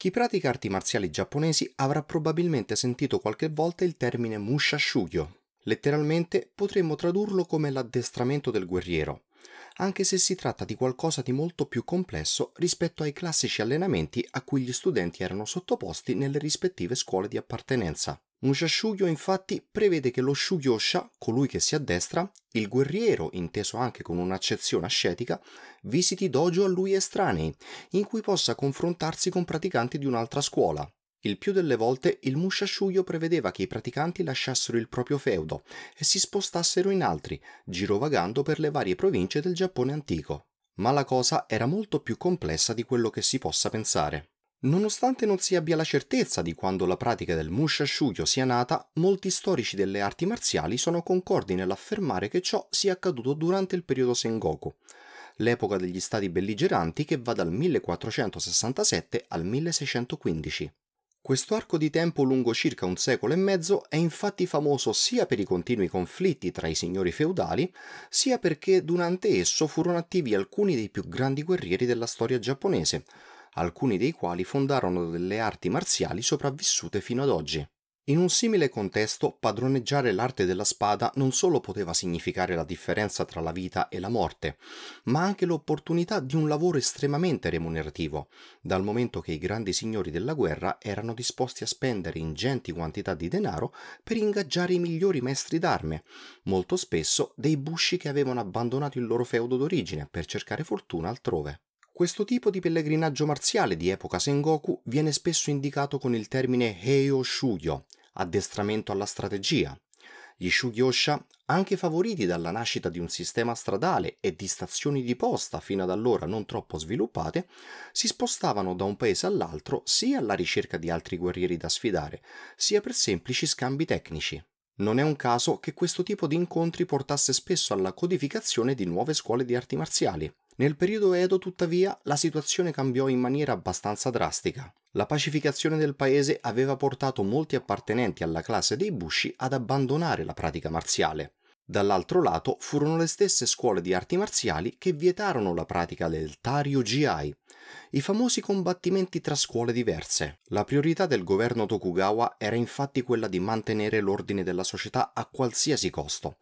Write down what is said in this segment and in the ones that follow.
Chi pratica arti marziali giapponesi avrà probabilmente sentito qualche volta il termine mushashugyo. Letteralmente potremmo tradurlo come l'addestramento del guerriero, anche se si tratta di qualcosa di molto più complesso rispetto ai classici allenamenti a cui gli studenti erano sottoposti nelle rispettive scuole di appartenenza. Un Shashugyo infatti prevede che lo Shugyosha, colui che si addestra, il guerriero, inteso anche con un'accezione ascetica, visiti dojo a lui estranei, in cui possa confrontarsi con praticanti di un'altra scuola. Il più delle volte il mushashugyo prevedeva che i praticanti lasciassero il proprio feudo e si spostassero in altri, girovagando per le varie province del Giappone antico. Ma la cosa era molto più complessa di quello che si possa pensare. Nonostante non si abbia la certezza di quando la pratica del mushashugyo sia nata, molti storici delle arti marziali sono concordi nell'affermare che ciò sia accaduto durante il periodo Sengoku, l'epoca degli stati belligeranti che va dal 1467 al 1615. Questo arco di tempo lungo circa un secolo e mezzo è infatti famoso sia per i continui conflitti tra i signori feudali, sia perché durante esso furono attivi alcuni dei più grandi guerrieri della storia giapponese, alcuni dei quali fondarono delle arti marziali sopravvissute fino ad oggi. In un simile contesto, padroneggiare l'arte della spada non solo poteva significare la differenza tra la vita e la morte, ma anche l'opportunità di un lavoro estremamente remunerativo, dal momento che i grandi signori della guerra erano disposti a spendere ingenti quantità di denaro per ingaggiare i migliori maestri d'arme, molto spesso dei busci che avevano abbandonato il loro feudo d'origine per cercare fortuna altrove. Questo tipo di pellegrinaggio marziale di epoca Sengoku viene spesso indicato con il termine Heio Shugyo, addestramento alla strategia. Gli Shugyosha, anche favoriti dalla nascita di un sistema stradale e di stazioni di posta fino ad allora non troppo sviluppate, si spostavano da un paese all'altro sia alla ricerca di altri guerrieri da sfidare, sia per semplici scambi tecnici. Non è un caso che questo tipo di incontri portasse spesso alla codificazione di nuove scuole di arti marziali, nel periodo Edo, tuttavia, la situazione cambiò in maniera abbastanza drastica. La pacificazione del paese aveva portato molti appartenenti alla classe dei Bushi ad abbandonare la pratica marziale. Dall'altro lato furono le stesse scuole di arti marziali che vietarono la pratica del Taryu Jiai, i famosi combattimenti tra scuole diverse. La priorità del governo Tokugawa era infatti quella di mantenere l'ordine della società a qualsiasi costo,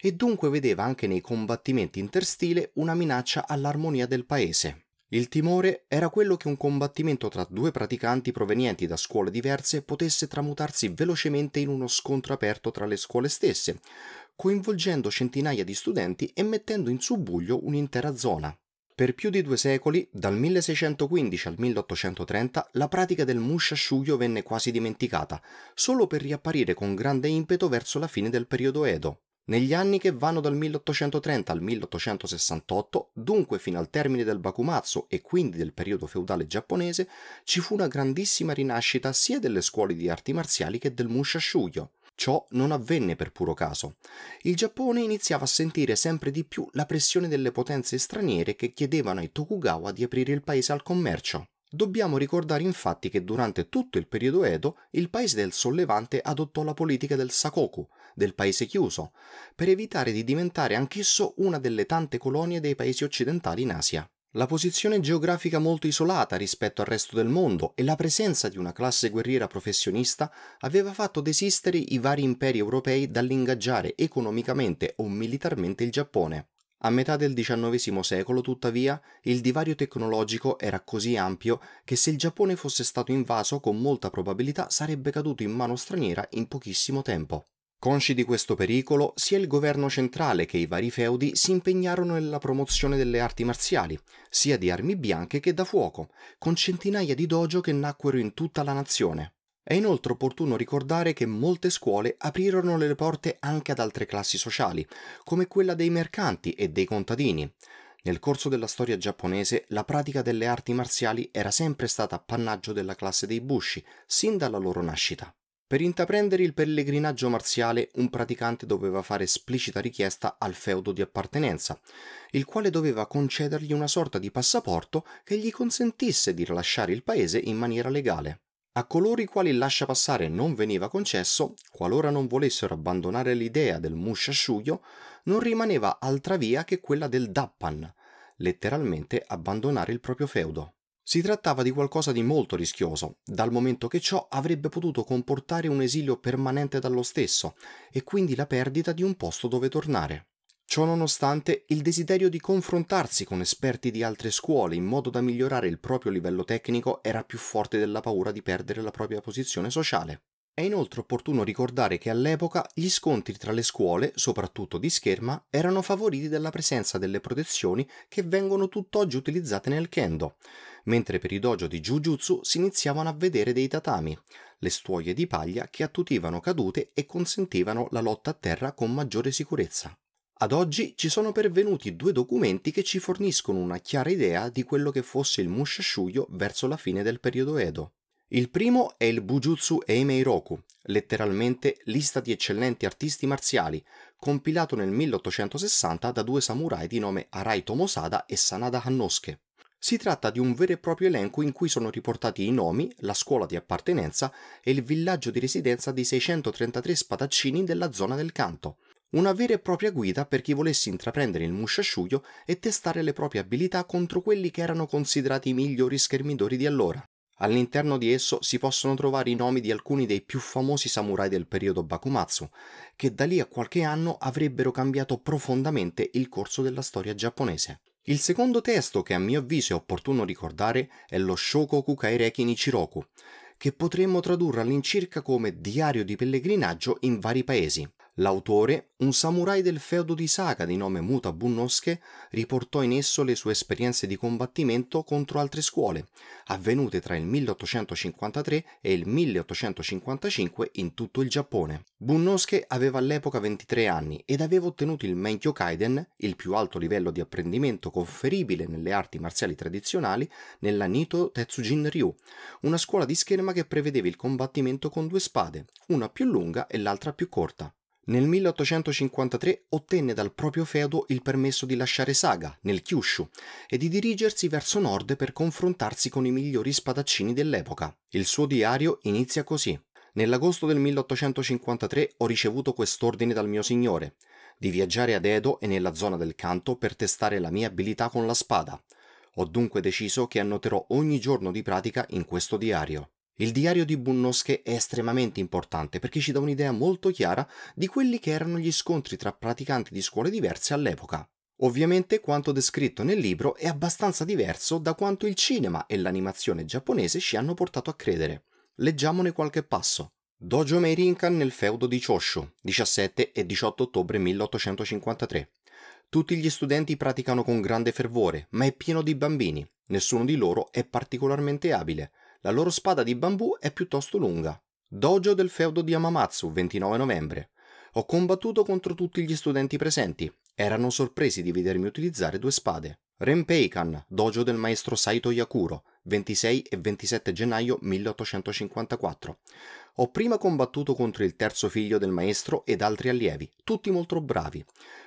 e dunque vedeva anche nei combattimenti interstile una minaccia all'armonia del paese. Il timore era quello che un combattimento tra due praticanti provenienti da scuole diverse potesse tramutarsi velocemente in uno scontro aperto tra le scuole stesse, coinvolgendo centinaia di studenti e mettendo in subbuglio un'intera zona. Per più di due secoli, dal 1615 al 1830, la pratica del mushashuyo venne quasi dimenticata, solo per riapparire con grande impeto verso la fine del periodo Edo. Negli anni che vanno dal 1830 al 1868, dunque fino al termine del Bakumatsu e quindi del periodo feudale giapponese, ci fu una grandissima rinascita sia delle scuole di arti marziali che del mushashuyo. Ciò non avvenne per puro caso. Il Giappone iniziava a sentire sempre di più la pressione delle potenze straniere che chiedevano ai Tokugawa di aprire il paese al commercio. Dobbiamo ricordare infatti che durante tutto il periodo Edo il paese del sollevante adottò la politica del Sakoku, del paese chiuso, per evitare di diventare anch'esso una delle tante colonie dei paesi occidentali in Asia la posizione geografica molto isolata rispetto al resto del mondo e la presenza di una classe guerriera professionista aveva fatto desistere i vari imperi europei dall'ingaggiare economicamente o militarmente il Giappone. A metà del XIX secolo, tuttavia, il divario tecnologico era così ampio che se il Giappone fosse stato invaso con molta probabilità sarebbe caduto in mano straniera in pochissimo tempo. Consci di questo pericolo, sia il governo centrale che i vari feudi si impegnarono nella promozione delle arti marziali, sia di armi bianche che da fuoco, con centinaia di dojo che nacquero in tutta la nazione. È inoltre opportuno ricordare che molte scuole aprirono le porte anche ad altre classi sociali, come quella dei mercanti e dei contadini. Nel corso della storia giapponese la pratica delle arti marziali era sempre stata appannaggio della classe dei bushi, sin dalla loro nascita. Per intraprendere il pellegrinaggio marziale un praticante doveva fare esplicita richiesta al feudo di appartenenza, il quale doveva concedergli una sorta di passaporto che gli consentisse di rilasciare il paese in maniera legale. A coloro i quali il lascia passare non veniva concesso, qualora non volessero abbandonare l'idea del mushashuyo, non rimaneva altra via che quella del dappan, letteralmente abbandonare il proprio feudo. Si trattava di qualcosa di molto rischioso, dal momento che ciò avrebbe potuto comportare un esilio permanente dallo stesso e quindi la perdita di un posto dove tornare. Ciononostante, il desiderio di confrontarsi con esperti di altre scuole in modo da migliorare il proprio livello tecnico era più forte della paura di perdere la propria posizione sociale. È inoltre opportuno ricordare che all'epoca gli scontri tra le scuole, soprattutto di scherma, erano favoriti dalla presenza delle protezioni che vengono tutt'oggi utilizzate nel kendo, mentre per i dojo di Jujutsu si iniziavano a vedere dei tatami, le stuoie di paglia che attutivano cadute e consentivano la lotta a terra con maggiore sicurezza. Ad oggi ci sono pervenuti due documenti che ci forniscono una chiara idea di quello che fosse il Mushashuyo verso la fine del periodo Edo. Il primo è il Bujutsu Eimeiroku, letteralmente lista di eccellenti artisti marziali, compilato nel 1860 da due samurai di nome Arai Tomosada e Sanada Hannosuke. Si tratta di un vero e proprio elenco in cui sono riportati i nomi, la scuola di appartenenza e il villaggio di residenza di 633 spadaccini della zona del canto. Una vera e propria guida per chi volesse intraprendere il musciasciuglio e testare le proprie abilità contro quelli che erano considerati i migliori schermidori di allora. All'interno di esso si possono trovare i nomi di alcuni dei più famosi samurai del periodo Bakumatsu, che da lì a qualche anno avrebbero cambiato profondamente il corso della storia giapponese. Il secondo testo che a mio avviso è opportuno ricordare è lo Shokoku Kaireki Nichiroku, che potremmo tradurre all'incirca come diario di pellegrinaggio in vari paesi. L'autore, un samurai del feudo di Saga di nome Muta Bunnosuke, riportò in esso le sue esperienze di combattimento contro altre scuole, avvenute tra il 1853 e il 1855 in tutto il Giappone. Bunnosuke aveva all'epoca 23 anni ed aveva ottenuto il Menkyo Kaiden, il più alto livello di apprendimento conferibile nelle arti marziali tradizionali, nella Nito Tetsujin Ryu, una scuola di scherma che prevedeva il combattimento con due spade, una più lunga e l'altra più corta. Nel 1853 ottenne dal proprio feudo il permesso di lasciare Saga, nel Kyushu, e di dirigersi verso nord per confrontarsi con i migliori spadaccini dell'epoca. Il suo diario inizia così. Nell'agosto del 1853 ho ricevuto quest'ordine dal mio signore, di viaggiare ad Edo e nella zona del canto per testare la mia abilità con la spada. Ho dunque deciso che annoterò ogni giorno di pratica in questo diario. Il diario di Bunnosche è estremamente importante perché ci dà un'idea molto chiara di quelli che erano gli scontri tra praticanti di scuole diverse all'epoca. Ovviamente quanto descritto nel libro è abbastanza diverso da quanto il cinema e l'animazione giapponese ci hanno portato a credere. Leggiamone qualche passo. Dojo Meirinkan nel feudo di Choshu, 17 e 18 ottobre 1853. Tutti gli studenti praticano con grande fervore, ma è pieno di bambini. Nessuno di loro è particolarmente abile. La loro spada di bambù è piuttosto lunga. Dojo del feudo di Amamatsu, 29 novembre. Ho combattuto contro tutti gli studenti presenti. Erano sorpresi di vedermi utilizzare due spade. Renpeikan, dojo del maestro Saito Yakuro, 26 e 27 gennaio 1854. Ho prima combattuto contro il terzo figlio del maestro ed altri allievi, tutti molto bravi.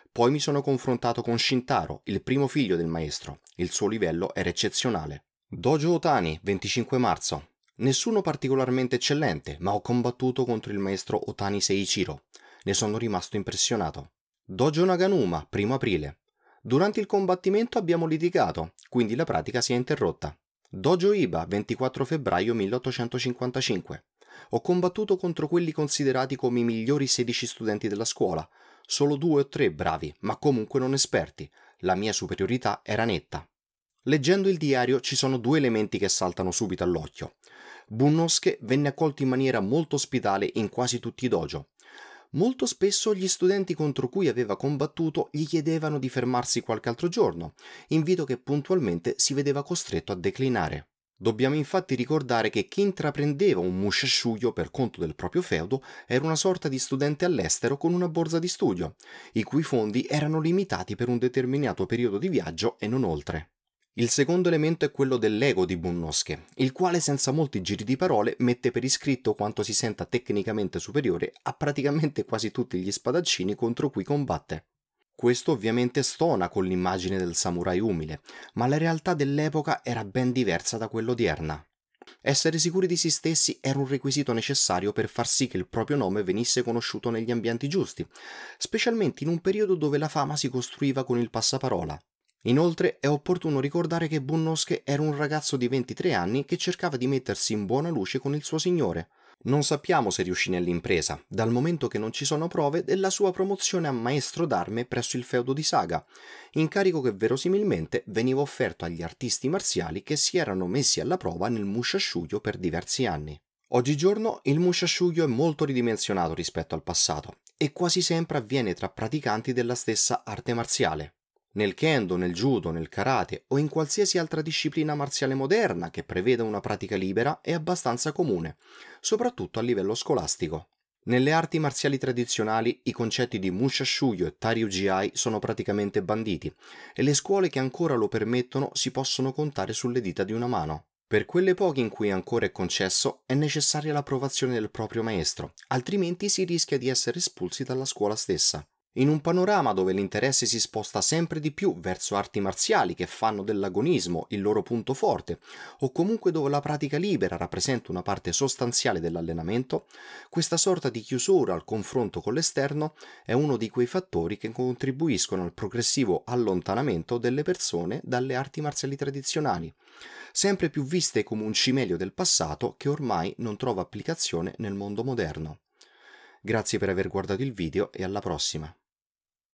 Poi mi sono confrontato con Shintaro, il primo figlio del maestro. Il suo livello era eccezionale. Dojo Otani, 25 marzo. Nessuno particolarmente eccellente, ma ho combattuto contro il maestro Otani Seichiro. Ne sono rimasto impressionato. Dojo Naganuma, 1 aprile. Durante il combattimento abbiamo litigato, quindi la pratica si è interrotta. Dojo Iba, 24 febbraio 1855. Ho combattuto contro quelli considerati come i migliori 16 studenti della scuola, solo due o tre bravi, ma comunque non esperti. La mia superiorità era netta. Leggendo il diario ci sono due elementi che saltano subito all'occhio. Bunnoske venne accolto in maniera molto ospitale in quasi tutti i dojo. Molto spesso gli studenti contro cui aveva combattuto gli chiedevano di fermarsi qualche altro giorno, invito che puntualmente si vedeva costretto a declinare. Dobbiamo infatti ricordare che chi intraprendeva un mushashuyo per conto del proprio feudo era una sorta di studente all'estero con una borsa di studio, i cui fondi erano limitati per un determinato periodo di viaggio e non oltre. Il secondo elemento è quello dell'ego di Bunnoske, il quale senza molti giri di parole mette per iscritto quanto si senta tecnicamente superiore a praticamente quasi tutti gli spadaccini contro cui combatte. Questo ovviamente stona con l'immagine del samurai umile, ma la realtà dell'epoca era ben diversa da quella odierna. Essere sicuri di se stessi era un requisito necessario per far sì che il proprio nome venisse conosciuto negli ambienti giusti, specialmente in un periodo dove la fama si costruiva con il passaparola. Inoltre è opportuno ricordare che Bunnosche era un ragazzo di 23 anni che cercava di mettersi in buona luce con il suo signore. Non sappiamo se riuscì nell'impresa, dal momento che non ci sono prove della sua promozione a maestro d'arme presso il feudo di Saga, incarico che verosimilmente veniva offerto agli artisti marziali che si erano messi alla prova nel Mushashuyo per diversi anni. Oggigiorno il Mushashuyo è molto ridimensionato rispetto al passato e quasi sempre avviene tra praticanti della stessa arte marziale nel kendo, nel judo, nel karate o in qualsiasi altra disciplina marziale moderna che preveda una pratica libera è abbastanza comune, soprattutto a livello scolastico. Nelle arti marziali tradizionali i concetti di Mushashuyo e Taryujiai sono praticamente banditi e le scuole che ancora lo permettono si possono contare sulle dita di una mano. Per quelle poche in cui ancora è concesso è necessaria l'approvazione del proprio maestro, altrimenti si rischia di essere espulsi dalla scuola stessa. In un panorama dove l'interesse si sposta sempre di più verso arti marziali che fanno dell'agonismo il loro punto forte, o comunque dove la pratica libera rappresenta una parte sostanziale dell'allenamento, questa sorta di chiusura al confronto con l'esterno è uno di quei fattori che contribuiscono al progressivo allontanamento delle persone dalle arti marziali tradizionali, sempre più viste come un cimelio del passato che ormai non trova applicazione nel mondo moderno. Grazie per aver guardato il video e alla prossima!